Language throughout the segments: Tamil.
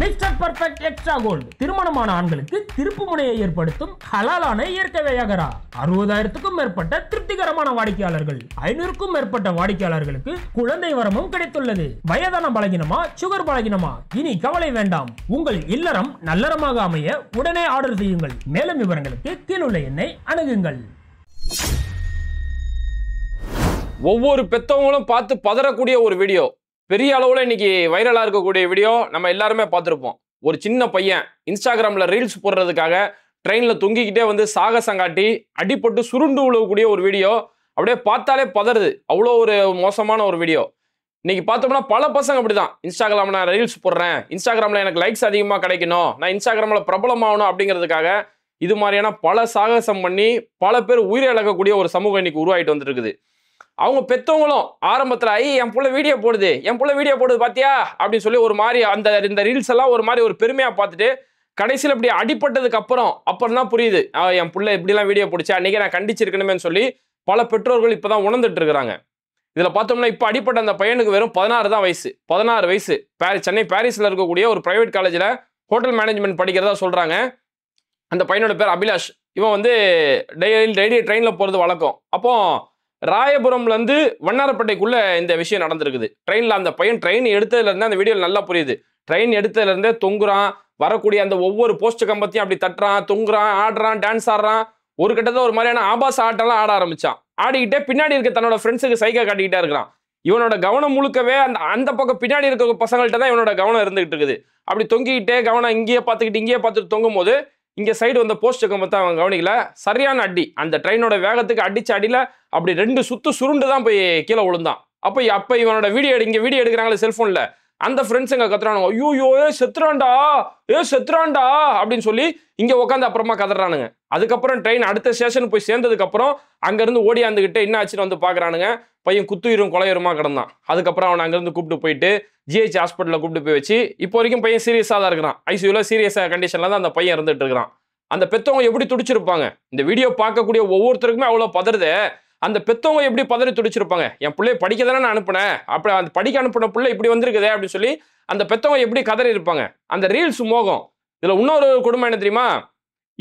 மிஸ்டர் பர்ஃபெக்ட் எக்ஸ்ட்ரா கோல்டு திருமணமான ஆண்களுக்கு திருப்பு முனையை ஏற்படுத்தும் ஹலாலான இயற்கை வியாகரா அறுபதாயிரத்துக்கும் மேற்பட்ட திருப்திகரமான வாடிக்கையாளர்கள் ஐநூறுக்கும் மேற்பட்ட வாடிக்கையாளர்களுக்கு குழந்தை வரமும் கிடைத்துள்ளது வயதான பலகினமா சுகர் பலகினமா இனி கவலை வேண்டாம் உங்கள் இல்லறம் நல்லறமாக அமைய உடனே ஆர்டர் செய்யுங்கள் மேலும் விவரங்களுக்கு கீழுள்ள எண்ணை அணுகுங்கள் ஒவ்வொரு பெத்தவங்களும் பார்த்து பதறக்கூடிய ஒரு வீடியோ பெரிய அளவில் இன்னைக்கு வைரலாக இருக்கக்கூடிய வீடியோ நம்ம எல்லாருமே பார்த்துருப்போம் ஒரு சின்ன பையன் இன்ஸ்டாகிராமில் ரீல்ஸ் போடுறதுக்காக ட்ரெயினில் தொங்கிக்கிட்டே வந்து சாகசம் காட்டி அடிப்பட்டு சுருண்டு விழக்கூடிய ஒரு வீடியோ அப்படியே பார்த்தாலே பதறுது அவ்வளோ ஒரு மோசமான ஒரு வீடியோ இன்னைக்கு பார்த்தோம்னா பல பசங்க அப்படி தான் இன்ஸ்டாகிராமில் நான் ரீல்ஸ் போடுறேன் இன்ஸ்டாகிராமில் எனக்கு லைக்ஸ் அதிகமாக கிடைக்கணும் நான் இன்ஸ்டாகிராமில் பிரபலமாகணும் அப்படிங்கிறதுக்காக இது மாதிரியான பல சாகசம் பண்ணி பல பேர் உயிரிழக்கக்கூடிய இழக்கக்கூடிய ஒரு சமூகம் இன்னைக்கு உருவாகிட்டு வந்துருக்குது அவங்க பெற்றவங்களும் ஆரம்பத்தில் ஐ என் பிள்ளை வீடியோ போடுது என் பிள்ளை வீடியோ போடுது பார்த்தியா அப்படின்னு சொல்லி ஒரு மாதிரி அந்த இந்த ரீல்ஸ் எல்லாம் ஒரு மாதிரி ஒரு பெருமையாக பார்த்துட்டு கடைசியில் இப்படி அடிப்பட்டதுக்கு அப்புறம் அப்புறம் தான் புரியுது என் பிள்ளை இப்படிலாம் வீடியோ பிடிச்சா அன்றைக்கி நான் கண்டிச்சிருக்கணுமே சொல்லி பல பெற்றோர்கள் இப்போ தான் உணர்ந்துட்டு இருக்கிறாங்க இதில் பார்த்தோம்னா இப்போ அடிப்பட்ட அந்த பையனுக்கு வெறும் பதினாறு தான் வயசு பதினாறு வயசு பாரி சென்னை பாரிஸில் இருக்கக்கூடிய ஒரு ப்ரைவேட் காலேஜில் ஹோட்டல் மேனேஜ்மெண்ட் படிக்கிறதா சொல்கிறாங்க அந்த பையனோட பேர் அபிலாஷ் இவன் வந்து டெய்லி டெய்லி ட்ரெயினில் போகிறது வழக்கம் அப்போது ராயபுரம்லேருந்து வண்ணாரப்பேட்டைக்குள்ள இந்த விஷயம் நடந்திருக்குது ட்ரெயினில் அந்த பையன் ட்ரெயின் எடுத்ததுலேருந்தே அந்த வீடியோவில் நல்லா புரியுது ட்ரெயின் எடுத்ததுலேருந்தே தொங்குறான் வரக்கூடிய அந்த ஒவ்வொரு போஸ்ட் கம்பத்தையும் அப்படி தட்டுறான் தொங்குறான் ஆடுறான் டான்ஸ் ஆடுறான் ஒரு கட்டத்தில் ஒரு மாதிரியான ஆபாச ஆட்டம்லாம் ஆட ஆரம்பிச்சான் ஆடிக்கிட்டே பின்னாடி இருக்க தன்னோட ஃப்ரெண்ட்ஸுக்கு சைக்கா காட்டிக்கிட்டே இருக்கிறான் இவனோட கவனம் முழுக்கவே அந்த அந்த பக்கம் பின்னாடி இருக்க பசங்கள்கிட்ட தான் இவனோட கவனம் இருந்துகிட்டு இருக்குது அப்படி தொங்கிக்கிட்டே கவனம் இங்கேயே பார்த்துக்கிட்டு இங்கேயே பார்த்துட்டு தொங்கும் போது இங்கே சைடு வந்த போஸ்ட் செக்கம் பார்த்தா அவன் கவனிக்கல சரியான அடி அந்த ட்ரெயினோட வேகத்துக்கு அடிச்ச அடியில் அப்படி ரெண்டு சுத்து சுருண்டு தான் போய் கீழே விழுந்தான் அப்போ அப்போ இவனோட வீடியோ இங்கே வீடியோ எடுக்கிறாங்களே செல்ஃபோனில் அந்த ஃப்ரெண்ட்ஸுங்க கத்துறானுங்க ஐயோ ஏ செத்துறான்டா ஏ செத்துறான்டா அப்படின்னு சொல்லி இங்கே உட்காந்து அப்புறமா கதறானுங்க அதுக்கப்புறம் ட்ரெயின் அடுத்த ஸ்டேஷன் போய் சேர்ந்ததுக்கப்புறம் அங்கேருந்து ஆந்துகிட்டு என்ன ஆச்சுன்னு வந்து பாக்குறானுங்க பையன் குத்துயிரும் கொலையுருமா கிடந்தான் அதுக்கப்புறம் அவனை அங்கேருந்து கூப்பிட்டு போயிட்டு ஜிஹெச் ஹாஸ்பிட்டலில் கூப்பிட்டு போய் வச்சு இப்போ வரைக்கும் பையன் சீரியஸாக தான் இருக்கிறான் ஐசியூவில் சீரியஸாக கண்டிஷனில் தான் அந்த பையன் இருந்துட்டு இருக்கிறான் அந்த பெற்றவங்க எப்படி துடிச்சிருப்பாங்க இந்த வீடியோ பார்க்கக்கூடிய ஒவ்வொருத்தருக்குமே அவ்வளோ பதறுதே அந்த பெற்றவங்க எப்படி பதறி துடிச்சிருப்பாங்க என் பிள்ளைய படிக்க தானே நான் அனுப்புனேன் அப்படி அந்த படிக்க அனுப்புன பிள்ளை இப்படி வந்திருக்குதே அப்படின்னு சொல்லி அந்த பெற்றவங்க எப்படி கதறி இருப்பாங்க அந்த ரீல்ஸ் மோகம் இதில் இன்னொரு குடும்பம் என்ன தெரியுமா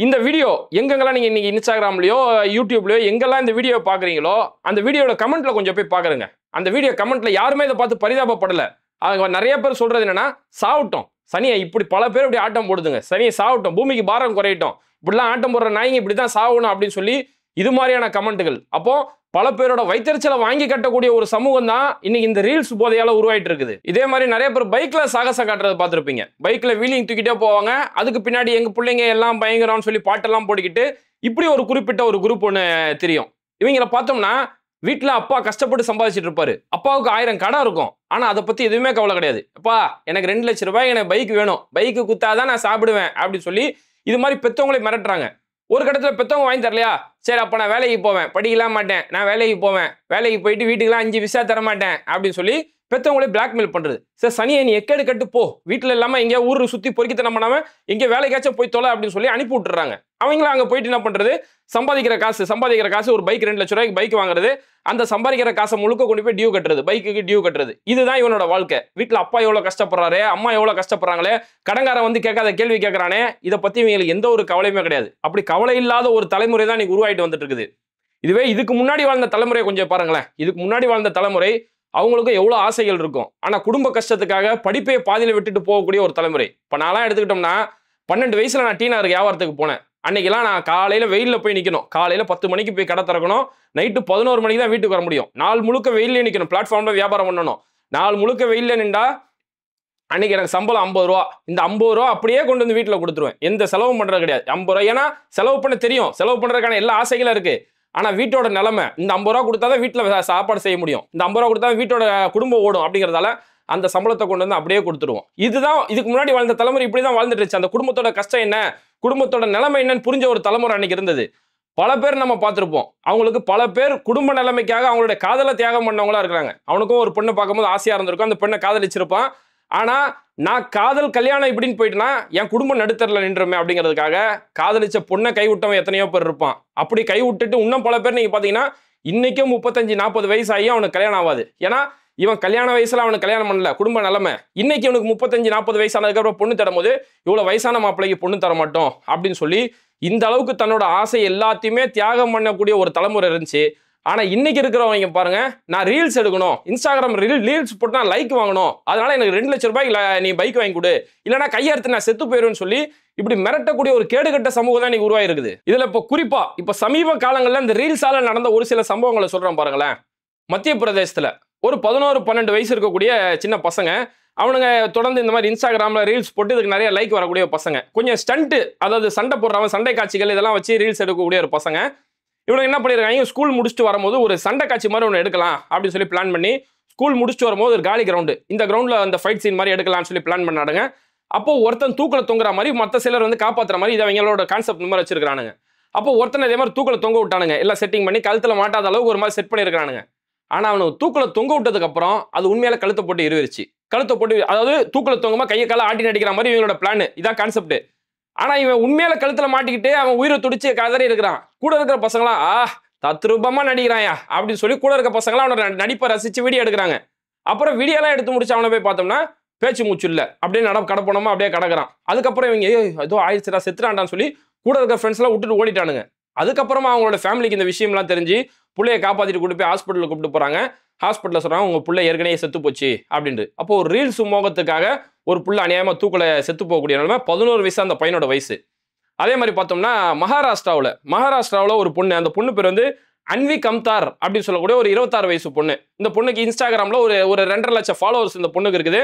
இந்த வீடியோ எங்கெங்கெல்லாம் நீங்கள் இன்றைக்கி இன்ஸ்டாகிராம்லையோ யூடியூப்லையோ எங்கெல்லாம் இந்த வீடியோ பார்க்குறீங்களோ அந்த வீடியோட கமெண்ட்டில் கொஞ்சம் போய் பார்க்குறங்க அந்த வீடியோ கமெண்ட்டில் யாருமே இதை பார்த்து பரிதாபப்படலை அவங்க நிறைய பேர் சொல்கிறது என்னென்னா சாவட்டும் சனியை இப்படி பல பேர் இப்படி ஆட்டம் போடுதுங்க சனியை சாவட்டும் பூமிக்கு பாரம் குறையிட்டோம் இப்படிலாம் ஆட்டம் போடுற நாய்ங்க இப்படி தான் சாகணும் அப்படின்னு சொல்லி இது மாதிரியான கமெண்ட்டுகள் அப்போ பல பேரோட வைத்தறிச்சலை வாங்கி கட்டக்கூடிய ஒரு சமூகம் தான் இன்னைக்கு இந்த ரீல்ஸ் போதையால உருவாயிட்டு இருக்குது இதே மாதிரி நிறைய பேர் பைக்ல சாகசம் காட்டுறது பார்த்துருப்பீங்க பைக்ல வீலிங் தூக்கிட்டே போவாங்க அதுக்கு பின்னாடி எங்க பிள்ளைங்க எல்லாம் பயங்கரம்னு சொல்லி பாட்டெல்லாம் போட்டுக்கிட்டு இப்படி ஒரு குறிப்பிட்ட ஒரு குரூப் ஒன்று தெரியும் இவங்களை பார்த்தோம்னா வீட்டில் அப்பா கஷ்டப்பட்டு சம்பாதிச்சுட்டு இருப்பாரு அப்பாவுக்கு ஆயிரம் கடை இருக்கும் ஆனால் அதை பற்றி எதுவுமே கவலை கிடையாது அப்பா எனக்கு ரெண்டு லட்ச ரூபாய் எனக்கு பைக் வேணும் பைக்கு குத்தாதான் நான் சாப்பிடுவேன் அப்படின்னு சொல்லி இது மாதிரி பெற்றவங்களை மிரட்டுறாங்க ஒரு கட்டத்தில் பெற்றவங்க வாங்கி தரலையா சரி அப்போ நான் வேலைக்கு போவேன் படிக்கலாம் மாட்டேன் நான் வேலைக்கு போவேன் வேலைக்கு போயிட்டு வீட்டுக்கெல்லாம் அஞ்சு விசா தர மாட்டேன் அப்படின்னு சொல்லி பெற்றவங்களே பிளாக்மெயில் பண்ணுறது சார் சனியை நீ எக்கேடு கட்டு போ வீட்டில் இல்லாமல் எங்கேயா ஊர் சுற்றி பொறுக்கித்தனம் பண்ணாமல் எங்கேயா வேலைக்காச்சும் போய் தொலை அப்படின்னு சொல்லி அனுப்பி விட்டுறாங்க அவங்களும் அங்கே போயிட்டு என்ன பண்ணுறது சம்பாதிக்கிற காசு சம்பாதிக்கிற காசு ஒரு பைக் ரெண்டு லட்ச ரூபாய்க்கு பைக் வாங்குறது அந்த சம்பாதிக்கிற காசை முழுக்க கொண்டு போய் டியூ கட்டுறது பைக்குக்கு டியூ கட்டுறது இதுதான் இவனோட வாழ்க்கை வீட்டில் அப்பா எவ்வளோ கஷ்டப்படுறாரு அம்மா எவ்வளோ கஷ்டப்படுறாங்களே கடங்காரம் வந்து கேட்காத கேள்வி கேட்குறானே இதை பற்றி இவங்களுக்கு எந்த ஒரு கவலையுமே கிடையாது அப்படி கவலை இல்லாத ஒரு தலைமுறை தான் இன்னைக்கு உருவாயிட்டு வந்துட்டு இருக்குது இதுவே இதுக்கு முன்னாடி வாழ்ந்த தலைமுறை கொஞ்சம் பாருங்களேன் இதுக்கு முன்னாடி வாழ்ந்த தலைமுறை அவங்களுக்கும் எவ்வளோ ஆசைகள் இருக்கும் ஆனால் குடும்ப கஷ்டத்துக்காக படிப்பையை பாதியில் விட்டுட்டு போகக்கூடிய ஒரு தலைமுறை இப்போ நான்லாம் எடுத்துக்கிட்டோம்னா பன்னெண்டு வயசில் நான் டீ வியாபாரத்துக்கு போனேன் அன்னைக்கெல்லாம் நான் காலையில் வெயிலில் போய் நிற்கணும் காலையில் பத்து மணிக்கு போய் கடை திறக்கணும் நைட்டு பதினோரு மணிக்கு தான் வீட்டுக்கு வர முடியும் நாள் முழுக்க வெயிலே நிற்கணும் பிளாட்ஃபார்மில் வியாபாரம் பண்ணணும் நாள் முழுக்க வெயிலில் நின்றா அன்னைக்கு எனக்கு சம்பளம் ஐம்பது ரூபா இந்த ஐம்பது ரூபா அப்படியே கொண்டு வந்து வீட்டில் கொடுத்துருவேன் எந்த செலவும் பண்ணுறது கிடையாது ஐம்பது ரூபா ஏன்னா செலவு பண்ண தெரியும் செலவு பண்ணுறதுக்கான எல்லா ஆசைகளும் இருக்குது ஆனால் வீட்டோட நிலமை இந்த ஐம்பது ரூபா கொடுத்தா தான் வீட்டில் சாப்பாடு செய்ய முடியும் இந்த ஐம்பது ரூபா கொடுத்தா வீட்டோட குடும்பம் ஓடும் அப்படிங்கிறதால அந்த சம்பளத்தை கொண்டு வந்து அப்படியே கொடுத்துருவோம் இதுதான் இதுக்கு முன்னாடி வாழ்ந்த தலைமுறை இப்படி தான் வாழ்ந்துட்டு அந்த குடும்பத்தோட கஷ்டம் என்ன குடும்பத்தோட நிலைமை என்னன்னு புரிஞ்ச ஒரு தலைமுறை அன்னைக்கு இருந்தது பல பேர் நம்ம பார்த்துருப்போம் அவங்களுக்கு பல பேர் குடும்ப நிலைமைக்காக அவங்களுடைய காதலை தியாகம் பண்ணவங்களா இருக்கிறாங்க அவனுக்கும் ஒரு பொண்ணை பார்க்கும்போது ஆசையாக இருந்திருக்கும் அந்த பெண்ணை காதலிச்சிருப்பான் ஆனால் நான் காதல் கல்யாணம் இப்படின்னு போயிட்டுனா என் குடும்பம் நடுத்தரில் நின்றுமே அப்படிங்கிறதுக்காக காதலிச்ச பொண்ணை கைவிட்டவன் எத்தனையோ பேர் இருப்பான் அப்படி கை விட்டுட்டு இன்னும் பல பேர் நீங்கள் பார்த்தீங்கன்னா இன்றைக்கும் முப்பத்தஞ்சு நாற்பது வயசு ஆகியும் அவனுக்கு கல்யாணம் ஆகாது ஏன்னா இவன் கல்யாண வயசில் அவனுக்கு கல்யாணம் பண்ணல குடும்ப நிலமை இன்னைக்கு இவனுக்கு முப்பத்தஞ்சு நாற்பது வயசானதுக்கப்புறம் பொண்ணு தரும்போது இவ்வளோ வயசான மாப்பிள்ளைக்கு பொண்ணு தர மாட்டோம் அப்படின்னு சொல்லி இந்த அளவுக்கு தன்னோட ஆசை எல்லாத்தையுமே தியாகம் பண்ணக்கூடிய ஒரு தலைமுறை இருந்துச்சு ஆனால் இன்றைக்கி இருக்கிறவங்க பாருங்கள் நான் ரீல்ஸ் எடுக்கணும் இன்ஸ்டாகிராம் ரீல் ரீல்ஸ் போட்டு நான் லைக் வாங்கணும் அதனால் எனக்கு ரெண்டு லட்ச ரூபாய்க்கு நீ பைக் வாங்கி கொடு இல்லைனா கையெழுத்து நான் செத்து போயிடுவேன்னு சொல்லி இப்படி மிரட்டக்கூடிய ஒரு கேடுகட்ட சமூகம் தான் இன்றைக்கி உருவாயிருக்குது இதில் இப்போ குறிப்பாக இப்போ சமீப காலங்களில் இந்த ரீல்ஸால் நடந்த ஒரு சில சம்பவங்களை சொல்கிறேன் பாருங்களேன் மத்திய பிரதேசத்தில் ஒரு பதினோரு பன்னெண்டு வயசு இருக்கக்கூடிய சின்ன பசங்க அவனுங்க தொடர்ந்து இந்த மாதிரி இன்ஸ்டாகிராமில் ரீல்ஸ் போட்டு இதுக்கு நிறைய லைக் வரக்கூடிய பசங்க கொஞ்சம் ஸ்டண்ட்டு அதாவது சண்டை போடுறவன் சண்டை காட்சிகள் இதெல்லாம் வச்சு ரீல்ஸ் எடுக்கக்கூடிய ஒரு பசங்க இவங்க என்ன பண்ணியிருக்காங்க ஸ்கூல் முடிச்சுட்டு வரும்போது ஒரு சண்டை காட்சி மாதிரி ஒன்று எடுக்கலாம் அப்படின்னு சொல்லி பிளான் பண்ணி ஸ்கூல் முடிச்சுட்டு வரும்போது ஒரு காலி கிரவுண்டு இந்த கிரவுண்டில் அந்த ஃபைட் சீன் மாதிரி எடுக்கலாம்னு சொல்லி பிளான் பண்ணாடுங்க அப்போ ஒருத்தன் தூக்கில் தொங்குற மாதிரி மற்ற சிலர் வந்து காப்பாற்றுற மாதிரி இதை அவங்களோட கான்செப்ட் மாதிரி வச்சிருக்கானுங்க அப்போ ஒருத்தன் அதே மாதிரி தூக்கில் தொங்க விட்டானுங்க எல்லாம் செட்டிங் பண்ணி கழுத்தில் மாட்டாத அளவுக்கு ஒரு மாதிரி செட் பண்ணியிருக்கானுங்க ஆனால் அவனு தூக்கில் தொங்க விட்டதுக்கப்புறம் அது உண்மையில கழுத்தை போட்டு இருவிருச்சு கழுத்தை போட்டு அதாவது தூக்கில் தொங்கமாக கையை கால ஆட்டி நடிக்கிற மாதிரி இவங்களோட பிளான் இதான் கான்செப்ட் ஆனால் இவன் உண்மையில கழுத்தில் மாட்டிக்கிட்டு அவன் உயிரை துடிச்சு கதறி இருக்கிறான் கூட இருக்கிற பசங்களா ஆ தத்ரூபமாக நடிக்கிறாயா அப்படின்னு சொல்லி கூட இருக்க பசங்களாம் அவனை நடிப்பை ரசித்து வீடியோ எடுக்கிறாங்க அப்புறம் வீடியோலாம் எடுத்து முடிச்சு அவனை போய் பார்த்தோம்னா பேச்சு மூச்சு இல்லை அப்படியே நட கடப்பணமா அப்படியே கடக்கிறான் அதுக்கப்புறம் இவங்க ஏதோ ஆயிடுச்சுடா செத்துறான்டான்னு சொல்லி கூட இருக்க ஃப்ரெண்ட்ஸ்லாம் விட்டுட்டு ஓடிட்டானுங்க அதுக்கப்புறமா அவங்களோட ஃபேமிலிக்கு இந்த விஷயம்லாம் தெரிஞ்சு பிள்ளைய காப்பாற்றிட்டு கூட்டு போய் ஹாஸ்பிட்டலுக்கு கூப்பிட்டு போகிறாங்க ஹாஸ்பிட்டலில் சொல்கிறாங்க உங்கள் பிள்ளை ஏற்கனவே செத்து போச்சு அப்படின்ட்டு அப்போ ஒரு ரீல்ஸ் மோகத்துக்காக ஒரு பிள்ளை அநியாயமாக தூக்கில் செத்து போகக்கூடிய நிலைமை பதினோரு வயசு அந்த பையனோட வயசு அதே மாதிரி பார்த்தோம்னா மகாராஷ்டிராவில் மகாராஷ்டிராவில் ஒரு பொண்ணு அந்த பொண்ணு பேர் வந்து அன்வி கம்தார் அப்படின்னு சொல்லக்கூடிய ஒரு இருபத்தாறு வயசு பொண்ணு இந்த பொண்ணுக்கு இன்ஸ்டாகிராமில் ஒரு ஒரு ரெண்டரை லட்சம் ஃபாலோவர்ஸ் இந்த பொண்ணுக்கு இருக்குது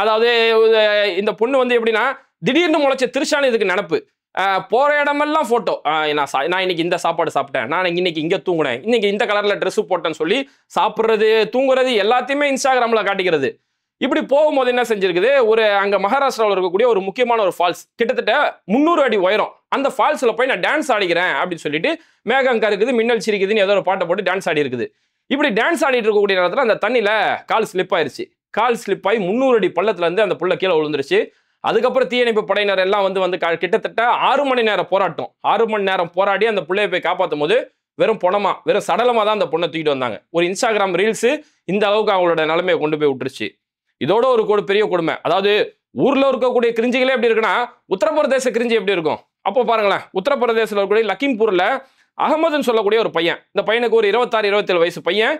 அதாவது இந்த பொண்ணு வந்து எப்படின்னா திடீர்னு முளைச்ச திருஷான்னு இதுக்கு நினப்பு போகிற இடமெல்லாம் ஃபோட்டோ நான் சா நான் இன்னைக்கு இந்த சாப்பாடு சாப்பிட்டேன் நான் இன்னைக்கு இங்கே தூங்கினேன் இன்றைக்கி இந்த கலரில் ட்ரெஸ்ஸு போட்டேன்னு சொல்லி சாப்பிட்றது தூங்குறது எல்லாத்தையுமே இன்ஸ்டாகிராமில் காட்டிக்கிறது இப்படி போகும்போது என்ன செஞ்சிருக்குது ஒரு அங்கே மகாராஷ்டிராவில் இருக்கக்கூடிய ஒரு முக்கியமான ஒரு ஃபால்ஸ் கிட்டத்தட்ட முந்நூறு அடி உயரம் அந்த ஃபால்ஸில் போய் நான் டான்ஸ் ஆடிக்கிறேன் அப்படின்னு சொல்லிட்டு மேகம் கருக்குது மின்னல் சிரிக்குதுன்னு ஏதோ ஒரு பாட்டை போட்டு டான்ஸ் ஆடி இருக்குது இப்படி டான்ஸ் ஆடிட்டு இருக்கக்கூடிய நேரத்தில் அந்த தண்ணியில் கால் ஸ்லிப் ஆயிடுச்சு கால் ஸ்லிப் ஆகி முந்நூறு அடி பள்ளத்துலேருந்து அந்த புள்ள கீழே விழுந்துருச்சு அதுக்கப்புறம் தீயணைப்பு படையினர் எல்லாம் வந்து வந்து கிட்டத்தட்ட ஆறு மணி நேரம் போராட்டம் ஆறு மணி நேரம் போராடி அந்த பிள்ளையை போய் காப்பாற்றும் போது வெறும் பொணமா வெறும் சடலமாக தான் அந்த பொண்ணை தூக்கிட்டு வந்தாங்க ஒரு இன்ஸ்டாகிராம் ரீல்ஸு இந்த அளவுக்கு அவங்களோட நிலைமையை கொண்டு போய் விட்டுருச்சு இதோட ஒரு கோடு பெரிய கொடுமை அதாவது ஊரில் இருக்கக்கூடிய கிரிஞ்சிகளே எப்படி இருக்குன்னா உத்தரப்பிரதேச கிரிஞ்சி எப்படி இருக்கும் அப்போ பாருங்களேன் உத்தரப்பிரதேசில் இருக்கக்கூடிய லக்கிம்பூரில் அகமதுன்னு சொல்லக்கூடிய ஒரு பையன் இந்த பையனுக்கு ஒரு இருபத்தாறு இருபத்தேழு வயசு பையன்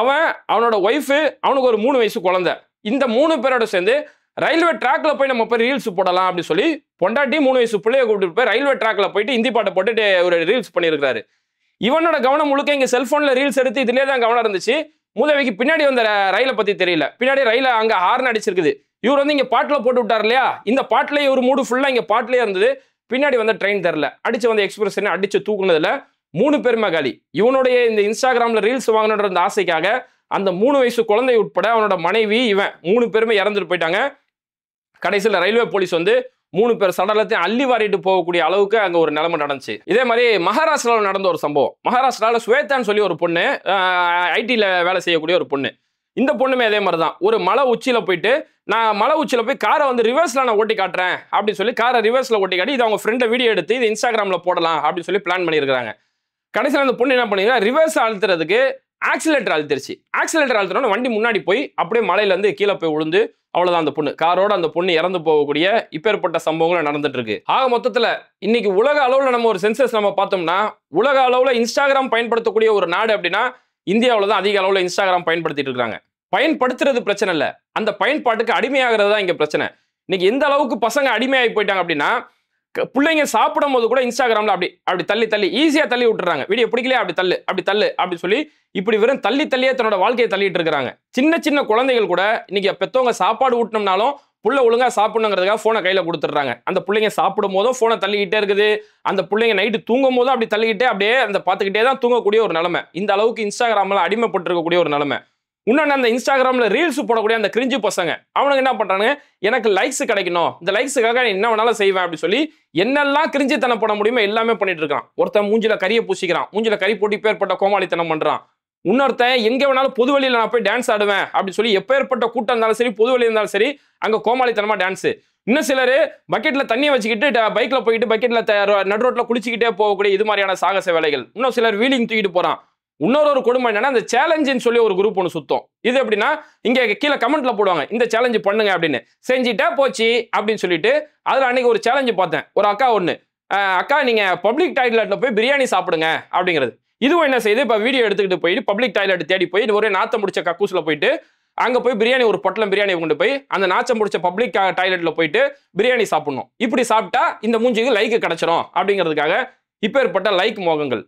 அவன் அவனோட ஒய்ஃபு அவனுக்கு ஒரு மூணு வயசு குழந்தை இந்த மூணு பேரோட சேர்ந்து ரயில்வே ட்ராக்ல போய் நம்ம போய் ரீல்ஸ் போடலாம் அப்படின்னு சொல்லி பொண்டாட்டி மூணு வயசு பிள்ளைய கூப்பிட்டு போய் ரயில்வே ட்ராக்ல போயிட்டு இந்தி பாட்டை போட்டுட்டு ஒரு ரீல்ஸ் பண்ணியிருக்காரு இவனோட கவனம் முழுக்க இங்க செல்போன்ல ரீல்ஸ் எடுத்து இதுலேயே தான் கவனம் இருந்துச்சு மூதவிக்கு பின்னாடி வந்த ரயிலை பத்தி தெரியல பின்னாடி ரயில அங்க ஹார்ன் அடிச்சிருக்குது இவர் வந்து இங்க பாட்டில் போட்டு விட்டார் இல்லையா இந்த பாட்டுல ஒரு மூடு ஃபுல்லா இங்க பாட்டிலே இருந்தது பின்னாடி வந்த ட்ரெயின் தெரில அடிச்சு வந்த எக்ஸ்பிரஸ் அடிச்சு தூக்குனதுல மூணு பேருமே காலி இவனுடைய இந்த இன்ஸ்டாகிராம்ல ரீல்ஸ் வாங்கணுன்ற அந்த ஆசைக்காக அந்த மூணு வயசு குழந்தை உட்பட அவனோட மனைவி இவன் மூணு பேருமே இறந்துட்டு போயிட்டாங்க கடைசியில் ரயில்வே போலீஸ் வந்து மூணு பேர் சடலத்தையும் அள்ளி வாரிட்டு போகக்கூடிய அளவுக்கு அங்கே ஒரு நிலைமை நடந்துச்சு இதே மாதிரி மகாராஷ்டிராவில் நடந்த ஒரு சம்பவம் மகாராஷ்டிராவில் ஸ்வேதான்னு சொல்லி ஒரு பொண்ணு ஐடியில் வேலை செய்யக்கூடிய ஒரு பொண்ணு இந்த பொண்ணுமே அதே மாதிரி தான் ஒரு மலை உச்சியில் போயிட்டு நான் மலை உச்சியில் போய் காரை வந்து ரிவர்ஸில் நான் ஓட்டி காட்டுறேன் அப்படின்னு சொல்லி காரை ரிவர்ஸில் ஓட்டி காட்டி இது அவங்க ஃப்ரெண்டை வீடியோ எடுத்து இது இன்ஸ்டாகிராமில் போடலாம் அப்படின்னு சொல்லி பிளான் பண்ணியிருக்கிறாங்க கடைசியில் அந்த பொண்ணு என்ன பண்ணிங்கன்னா ரிவர்ஸ் அழுத்துறதுக்கு ஆக்சிலேட்டர் அழுத்திருச்சு ஆக்சிலேட்டர் அழுத்தினோட வண்டி முன்னாடி போய் அப்படியே மலையிலேருந்து கீழே போய் விழுந்து அவ்வளோதான் அந்த பொண்ணு காரோட அந்த பொண்ணு இறந்து போகக்கூடிய இப்பேற்பட்ட சம்பவங்கள் நடந்துட்டு இருக்கு ஆக மொத்தத்தில் இன்னைக்கு உலக அளவில் நம்ம ஒரு சென்சஸ் நம்ம பார்த்தோம்னா உலக அளவில் இன்ஸ்டாகிராம் பயன்படுத்தக்கூடிய ஒரு நாடு அப்படின்னா இந்தியாவில் தான் அதிக அளவில் இன்ஸ்டாகிராம் பயன்படுத்திட்டு இருக்காங்க பயன்படுத்துறது பிரச்சனை இல்லை அந்த பயன்பாட்டுக்கு அடிமையாகிறது தான் இங்கே பிரச்சனை இன்னைக்கு எந்த அளவுக்கு பசங்க அடிமையாகி போயிட்டாங்க அப்படின்னா பிள்ளைங்க சாப்பிடும் போது கூட இன்ஸ்டாகிராமில் அப்படி அப்படி தள்ளி தள்ளி ஈஸியாக தள்ளி விட்டுறாங்க வீடியோ பிடிக்கலையே அப்படி தள்ளு அப்படி தள்ளு அப்படி சொல்லி இப்படி வெறும் தள்ளி தள்ளியே தன்னோட வாழ்க்கையை தள்ளிட்டு இருக்கிறாங்க சின்ன சின்ன குழந்தைகள் கூட இன்னைக்கு பெற்றவங்க சாப்பாடு ஊட்டினோம்னாலும் புள்ள ஒழுங்காக சாப்பிடணுங்கிறதுக்காக ஃபோனை கையில் கொடுத்துட்றாங்க அந்த பிள்ளைங்க சாப்பிடும் போதும் ஃபோனை தள்ளிக்கிட்டே இருக்குது அந்த பிள்ளைங்க நைட்டு தூங்கும் போதும் அப்படி தள்ளிக்கிட்டே அப்படியே அந்த பார்த்துக்கிட்டே தான் தூங்கக்கூடிய ஒரு நிலமை இந்த அளவுக்கு இன்ஸ்டாகிராமில் அடிமைப்பட்டிருக்கக்கூடிய ஒரு நிலமை இன்னொன்று அந்த இன்ஸ்டாகிராமில் ரீல்ஸ் போடக்கூடிய அந்த கிரிஞ்சு பசங்க அவனுக்கு என்ன பண்ணுறாங்க எனக்கு லைக்ஸ் கிடைக்கணும் இந்த லைக்ஸுக்காக என்ன வேணாலும் செய்வேன் அப்படின்னு சொல்லி என்னெல்லாம் கிரிஞ்சித்தனம் பண்ண முடியுமோ எல்லாமே பண்ணிட்டு இருக்கான் ஒருத்தன் மூஞ்சில கறியை பூசிக்கிறான் மூஞ்சில கறி போட்டு பேர்பட்ட கோமாளித்தனம் பண்ணுறான் இன்னொருத்தன் எங்கே வேணாலும் பொது வழியில் நான் போய் டான்ஸ் ஆடுவேன் அப்படின்னு சொல்லி ஏற்பட்ட கூட்டம் இருந்தாலும் சரி பொது வழி இருந்தாலும் சரி அங்கே கோமாளித்தனமாக டான்ஸு இன்னும் சிலர் பக்கெட்டில் தண்ணியை வச்சுக்கிட்டு பைக்கில் போயிட்டு பக்கெட்டில் நடு ரோட்டில் குளிச்சுக்கிட்டே போகக்கூடிய இது மாதிரியான சாகச வேலைகள் இன்னும் சிலர் வீலிங் தூக்கிட்டு போகிறான் இன்னொரு ஒரு கொடுமை என்னன்னா அந்த சேலஞ்சுன்னு சொல்லி ஒரு குரூப் ஒன்று சுத்தம் இது எப்படின்னா இங்கே கீழே கமெண்ட்ல போடுவாங்க இந்த சேலஞ்சு பண்ணுங்க அப்படின்னு செஞ்சுட்டா போச்சு அப்படின்னு சொல்லிட்டு அதில் அன்னைக்கு ஒரு சேலஞ்சு பார்த்தேன் ஒரு அக்கா ஒன்று அக்கா நீங்கள் பப்ளிக் டாய்லெட்டில் போய் பிரியாணி சாப்பிடுங்க அப்படிங்கிறது இதுவும் என்ன செய்யுது இப்போ வீடியோ எடுத்துக்கிட்டு போயிட்டு பப்ளிக் டாய்லெட் தேடி போய் ஒரே நாத்தம் முடிச்ச கக்கூஸில் போயிட்டு அங்கே போய் பிரியாணி ஒரு பொட்டலம் பிரியாணி கொண்டு போய் அந்த நாச்சம் முடிச்ச பப்ளிக் டாய்லெட்டில் போயிட்டு பிரியாணி சாப்பிடணும் இப்படி சாப்பிட்டா இந்த மூஞ்சிக்கு லைக்கு கிடைச்சிடும் அப்படிங்கிறதுக்காக ஏற்பட்ட லைக் மோகங்கள்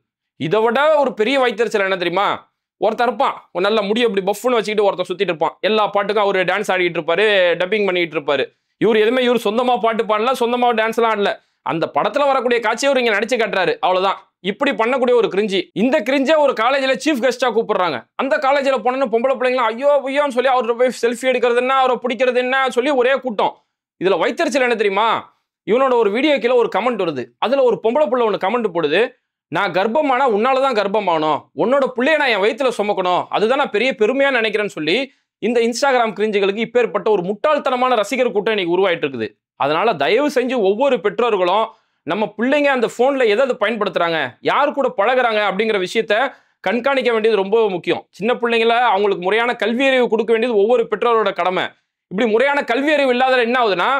இதை விட ஒரு பெரிய வைத்தறிச்சல் என்ன தெரியுமா ஒருத்தர் இருப்பான் ஒரு நல்ல முடி அப்படி பஃப்னு வச்சுக்கிட்டு ஒருத்தர் சுற்றிட்டு இருப்பான் எல்லா பாட்டுக்கும் அவர் டான்ஸ் ஆடிட்டு இருப்பாரு டப்பிங் பண்ணிக்கிட்டு இருப்பாரு இவர் எதுவுமே இவர் சொந்தமாக பாட்டு பாடல சொந்தமாக டான்ஸ்லாம் ஆடல அந்த படத்தில் வரக்கூடிய காட்சியை அவர் இங்கே நடிச்சு கட்டுறாரு அவ்வளோதான் இப்படி பண்ணக்கூடிய ஒரு கிரிஞ்சி இந்த கிரிஞ்சை ஒரு காலேஜில் சீஃப் கெஸ்ட்டாக கூப்பிடுறாங்க அந்த காலேஜில் போனோன்னு பொம்பளை பிள்ளைங்களாம் ஐயோ ஐயோன்னு சொல்லி அவரோட போய் செல்ஃபி எடுக்கிறதுன்னா அவரை பிடிக்கிறது என்ன சொல்லி ஒரே கூட்டம் இதில் வைத்தறிச்சல் என்ன தெரியுமா இவனோட ஒரு வீடியோ கீழே ஒரு கமெண்ட் வருது அதில் ஒரு பொம்பளை பிள்ளை ஒன்று கமெண்ட் போடுது நான் கர்ப்பமானா உன்னால தான் கர்ப்பமானோம் உன்னோட பிள்ளைய நான் என் வயிற்றுல சுமக்கணும் அதுதான் நான் பெரிய பெருமையாக நினைக்கிறேன்னு சொல்லி இந்த இன்ஸ்டாகிராம் கிரிஞ்சுகளுக்கு இப்பேற்பட்ட ஒரு முட்டாள்தனமான ரசிகர் கூட்டம் இன்னைக்கு உருவாயிட்டு இருக்குது அதனால தயவு செஞ்சு ஒவ்வொரு பெற்றோர்களும் நம்ம பிள்ளைங்க அந்த ஃபோனில் அதை பயன்படுத்துகிறாங்க யார் கூட பழகிறாங்க அப்படிங்கிற விஷயத்த கண்காணிக்க வேண்டியது ரொம்ப முக்கியம் சின்ன பிள்ளைங்கள அவங்களுக்கு முறையான கல்வியறிவு கொடுக்க வேண்டியது ஒவ்வொரு பெற்றோரோட கடமை இப்படி முறையான கல்வியறிவு இல்லாத என்ன ஆகுதுன்னா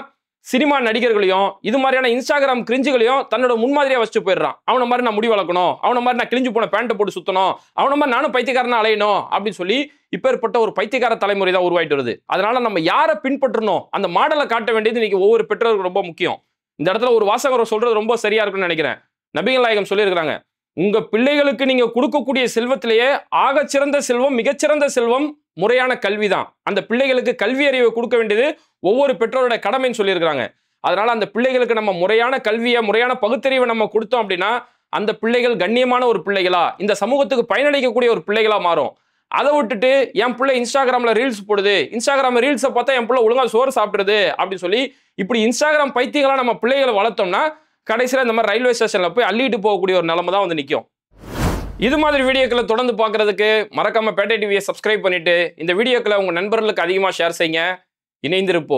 சினிமா நடிகர்களையும் இது மாதிரியான இன்ஸ்டாகிராம் கிரிஞ்சுகளையும் தன்னோட முன்மாதிரியாக வச்சுட்டு போயிடுறான் அவனை மாதிரி நான் முடி வளர்க்கணும் அவனை மாதிரி நான் கிழிஞ்சு போன பேண்ட்டை போட்டு சுற்றணும் அவனை மாதிரி நானும் பைத்தியக்காரனா அலையணும் அப்படின்னு சொல்லி இப்பேற்பட்ட ஒரு பைத்தியக்கார தலைமுறை தான் உருவாயிட்டு வருது அதனால நம்ம யாரை பின்பற்றணும் அந்த மாடலை காட்ட வேண்டியது இன்னைக்கு ஒவ்வொரு பெற்றோருக்கு ரொம்ப முக்கியம் இந்த இடத்துல ஒரு வாசகர் சொல்றது ரொம்ப சரியா இருக்குன்னு நினைக்கிறேன் நபிகள் நாயகம் சொல்லியிருக்கிறாங்க உங்க பிள்ளைகளுக்கு நீங்க கொடுக்கக்கூடிய செல்வத்திலேயே ஆகச்சிறந்த செல்வம் மிகச்சிறந்த செல்வம் முறையான கல்வி தான் அந்த பிள்ளைகளுக்கு கல்வி அறிவை கொடுக்க வேண்டியது ஒவ்வொரு பெற்றோரோட கடமைன்னு சொல்லியிருக்கிறாங்க அதனால அந்த பிள்ளைகளுக்கு நம்ம முறையான கல்வியை முறையான பகுத்தறிவை நம்ம கொடுத்தோம் அப்படின்னா அந்த பிள்ளைகள் கண்ணியமான ஒரு பிள்ளைகளா இந்த சமூகத்துக்கு பயனளிக்கக்கூடிய ஒரு பிள்ளைகளா மாறும் அதை விட்டுட்டு என் பிள்ளை இன்ஸ்டாகிராமில் ரீல்ஸ் போடுது இன்ஸ்டாகிராம் ரீல்ஸை பார்த்தா என் பிள்ளை ஒழுங்காக சோறு சாப்பிடுறது அப்படின்னு சொல்லி இப்படி இன்ஸ்டாகிராம் பைத்தியங்களாக நம்ம பிள்ளைகளை வளர்த்தோம்னா கடைசியில் இந்த மாதிரி ரயில்வே ஸ்டேஷனில் போய் அள்ளிட்டு போகக்கூடிய ஒரு நிலமை தான் வந்து நிற்கும் இது மாதிரி வீடியோக்களை தொடர்ந்து பார்க்கறதுக்கு மறக்காமல் பேட்டை டிவியை சப்ஸ்கிரைப் பண்ணிட்டு இந்த வீடியோக்களை உங்க நண்பர்களுக்கு அதிகமாக ஷேர் செய்யுங்க இணைந்திருப்போம்